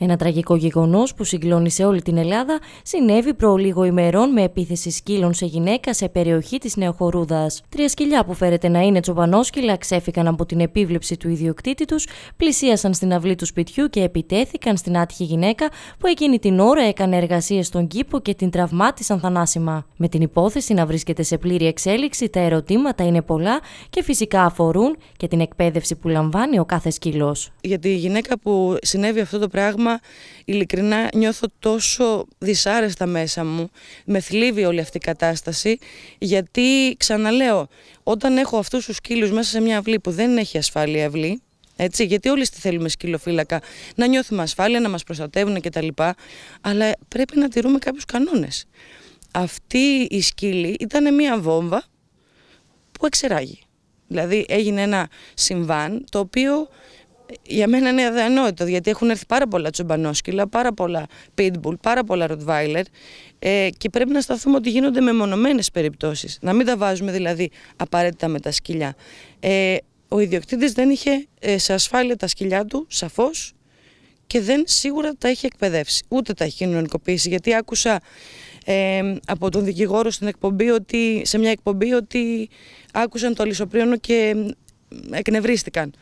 Ένα τραγικό γεγονός που συγκλώνει σε όλη την Ελλάδα συνέβη προ λίγο ημερών με επίθεση σκύλων σε γυναίκα σε περιοχή της Νεοχωρούδας. Τρία σκυλιά που φέρεται να είναι τσοπανόσκυλα ξέφυγαν από την επίβλεψη του ιδιοκτήτη τους, πλησίασαν στην αυλή του σπιτιού και επιτέθηκαν στην άτυχη γυναίκα που εκείνη την ώρα έκανε εργασίες στον κήπο και την τραυμάτισαν θανάσιμα. Με την υπόθεση να βρίσκεται σε πλήρη εξέλιξη, τα ερωτήματα είναι πολλά και φυσικά αφορούν και την εκπαίδευση που λαμβάνει ο κάθε σκύλος. Για τη γυναίκα που συνέβη αυτό το πράγμα ακόμα ειλικρινά νιώθω τόσο δυσάρεστα μέσα μου. Με θλίβει όλη αυτή η κατάσταση γιατί ξαναλέω όταν έχω αυτούς τους σκύλους μέσα σε μια αυλή που δεν έχει ασφάλεια αυλή έτσι, γιατί όλοι τι θέλουμε σκυλοφύλακα, να νιώθουμε ασφάλεια, να μας προστατεύουν κτλ. Αλλά πρέπει να τηρούμε κάποιους κανόνες. Αυτή η σκύλη ήταν μια βόμβα που εξεράγει. Δηλαδή έγινε ένα συμβάν το οποίο για μένα είναι αδιανόητο γιατί έχουν έρθει πάρα πολλά τσομπανόσκυλα, πάρα πολλά pitbull, πάρα πολλά ροτβάιλερ ε, και πρέπει να σταθούμε ότι γίνονται μεμονωμένες περιπτώσεις. Να μην τα βάζουμε δηλαδή απαραίτητα με τα σκυλιά. Ε, ο ιδιοκτήτης δεν είχε ε, σε ασφάλεια τα σκυλιά του, σαφώς, και δεν σίγουρα τα έχει εκπαιδεύσει, ούτε τα έχει κοινωνικοποιήσει. Γιατί άκουσα ε, από τον δικηγόρο στην εκπομπή ότι, σε μια εκπομπή ότι άκουσαν το αλυσοπρίωνο και εκνευρίστηκαν.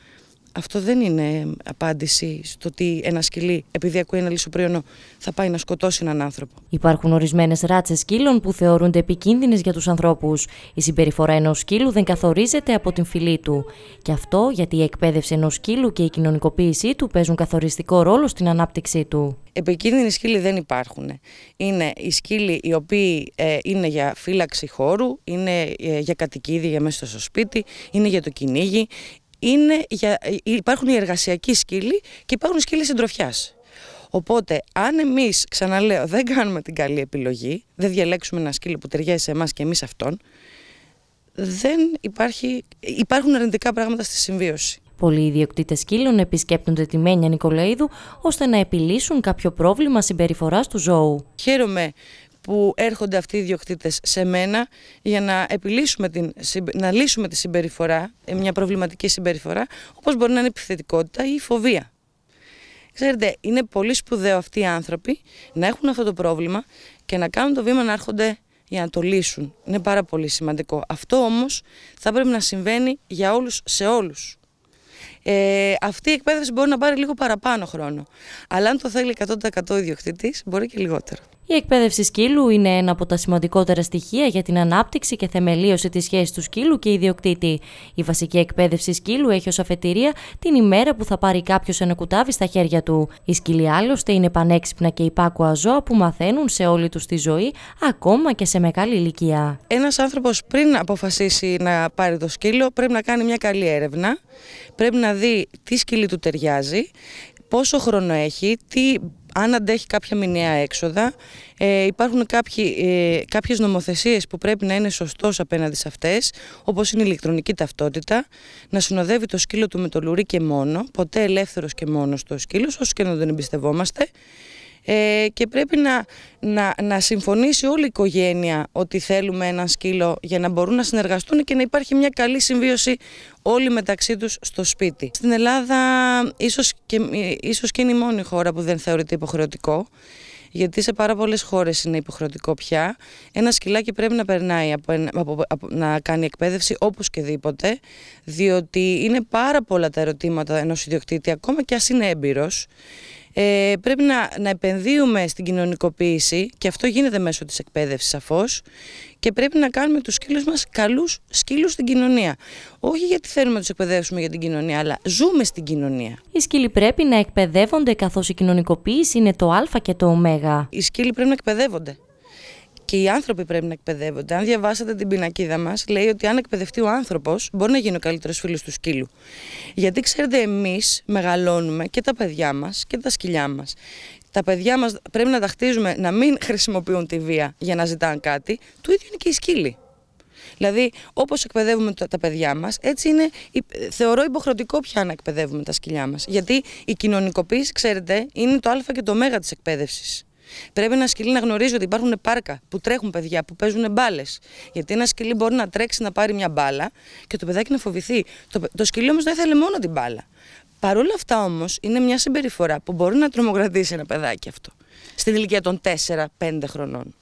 Αυτό δεν είναι απάντηση στο ότι ένα σκυλί, επειδή ακούει ένα λισοπρίωνο, θα πάει να σκοτώσει έναν άνθρωπο. Υπάρχουν ορισμένες ράτσες σκύλων που θεωρούνται επικίνδυνες για τους ανθρώπους. Η συμπεριφορά ενός σκύλου δεν καθορίζεται από την φυλή του. Και αυτό γιατί η εκπαίδευση ενός σκύλου και η κοινωνικοποίησή του παίζουν καθοριστικό ρόλο στην ανάπτυξή του. Επικίνδυνοι σκύλοι δεν υπάρχουν. Είναι οι σκύλοι οι οποίοι ε, είναι για φύλαξη χώρου, είναι ε, για κατοικίδια μέσα στο σπίτι, είναι για το κυνήγι, είναι για, υπάρχουν οι εργασιακοί σκύλοι και υπάρχουν σκύλοι συντροφιάς. Οπότε, αν εμείς, ξαναλέω, δεν κάνουμε την καλή επιλογή, δεν διαλέξουμε ένα σκύλο που ταιριάζει σε εμάς και εμείς αυτόν, δεν υπάρχει, υπάρχουν αρνητικά πράγματα στη συμβίωση. Πολλοί ιδιοκτήτες σκύλων επισκέπτονται τη Μένια Νικολαίδου ώστε να επιλύσουν κάποιο πρόβλημα συμπεριφοράς του ζώου. Χαίρομαι που έρχονται αυτοί οι διοκτήτε σε μένα για να, επιλύσουμε την, να λύσουμε τη συμπεριφορά, ε, μια προβληματική συμπεριφορά, όπως μπορεί να είναι επιθετικότητα ή φοβία. Ξέρετε, είναι πολύ σπουδαίο αυτοί οι άνθρωποι να έχουν αυτό το πρόβλημα και να κάνουν το βήμα να έρχονται για να το λύσουν. Είναι πάρα πολύ σημαντικό. Αυτό όμως θα πρέπει να συμβαίνει για όλους σε όλους ε, αυτή η εκπαίδευση μπορεί να πάρει λίγο παραπάνω χρόνο. Αλλά αν το θέλει 100% ο ιδιοκτήτης, μπορεί και λιγότερο. Η εκπαίδευση σκύλου είναι ένα από τα σημαντικότερα στοιχεία για την ανάπτυξη και θεμελίωση της σχέσης του σκύλου και ιδιοκτήτη. Η βασική εκπαίδευση σκύλου έχει ως αφετηρία την ημέρα που θα πάρει κάποιος ένα κουτάβι στα χέρια του. Οι σκύλοι άλλωστε είναι πανέξυπνα και υπάκουα ζώα που μαθαίνουν σε όλη τους τη ζωή, ακόμα και σε μεγάλη ηλικία. Ένας άνθρωπος πριν αποφασίσει να πάρει το σκύλο, πρέπει να κάνει μια καλή έρευνα. Πρέπει να δει τι σκυλή του ταιριάζει, πόσο χρόνο έχει, τι, αν αντέχει κάποια μηνιαία έξοδα. Ε, υπάρχουν κάποιοι, ε, κάποιες νομοθεσίες που πρέπει να είναι σωστός απέναντι σε αυτές, όπως είναι η ηλεκτρονική ταυτότητα, να συνοδεύει το σκύλο του με το λουρί και μόνο, ποτέ ελεύθερος και μόνος το σκύλος, όσο και να τον εμπιστευόμαστε ε, και πρέπει να, να, να συμφωνήσει όλη η οικογένεια ότι θέλουμε ένα σκύλο για να μπορούν να συνεργαστούν και να υπάρχει μια καλή συμβίωση όλοι μεταξύ τους στο σπίτι. Στην Ελλάδα ίσως και, ίσως και είναι η μόνη χώρα που δεν θεωρείται υποχρεωτικό γιατί σε πάρα πολλές χώρες είναι υποχρεωτικό πια. Ένα σκυλάκι πρέπει να περνάει από, από να κάνει εκπαίδευση όπως και δίποτε, διότι είναι πάρα πολλά τα ερωτήματα ενός ιδιοκτήτη, ακόμα και ας είναι έμπειρος. Ε, πρέπει να, να επενδύουμε στην κοινωνικοποίηση και αυτό γίνεται μέσω της εκπαίδευσης σαφώς και πρέπει να κάνουμε τους σκύλους μας καλούς σκύλους στην κοινωνία. Όχι γιατί θέλουμε να τους εκπαιδεύσουμε για την κοινωνία, αλλά ζούμε στην κοινωνία. Οι σκύλοι πρέπει να εκπαιδεύονται καθώς η κοινωνικοποίηση είναι το α και το ω. Οι σκύλοι πρέπει να εκπαιδεύονται και οι άνθρωποι πρέπει να εκπαιδεύονται. Αν διαβάσατε την πινακίδα μας, λέει ότι αν εκπαιδευτεί ο άνθρωπος, μπορεί να γίνει ο καλύτερος φίλος του σκύλου. Γιατί ξέρετε, εμείς μεγαλώνουμε και τα παιδιά μας και τα σκυλιά μας. Τα παιδιά μας πρέπει να τα χτίζουμε να μην χρησιμοποιούν τη βία για να ζητάνε κάτι. Το ίδιο είναι και οι σκύλοι. Δηλαδή, όπως εκπαιδεύουμε τα παιδιά μας, έτσι είναι, θεωρώ υποχρεωτικό πια να εκπαιδεύουμε τα σκυλιά μας. Γιατί η κοινωνικοποίηση, ξέρετε, είναι το Α και το Ω της εκπαίδευσης. Πρέπει ένα σκυλί να γνωρίζει ότι υπάρχουν πάρκα που τρέχουν παιδιά, που παίζουν μπάλες. Γιατί ένα σκυλί μπορεί να τρέξει να πάρει μια μπάλα και το παιδάκι να φοβηθεί. Το, το σκυλί όμως δεν θέλει μόνο την μπάλα. Παρ' όλα αυτά όμως είναι μια συμπεριφορά που μπορεί να τρομοκρατήσει ένα παιδάκι αυτό. Στην ηλικία των 4-5 χρονών.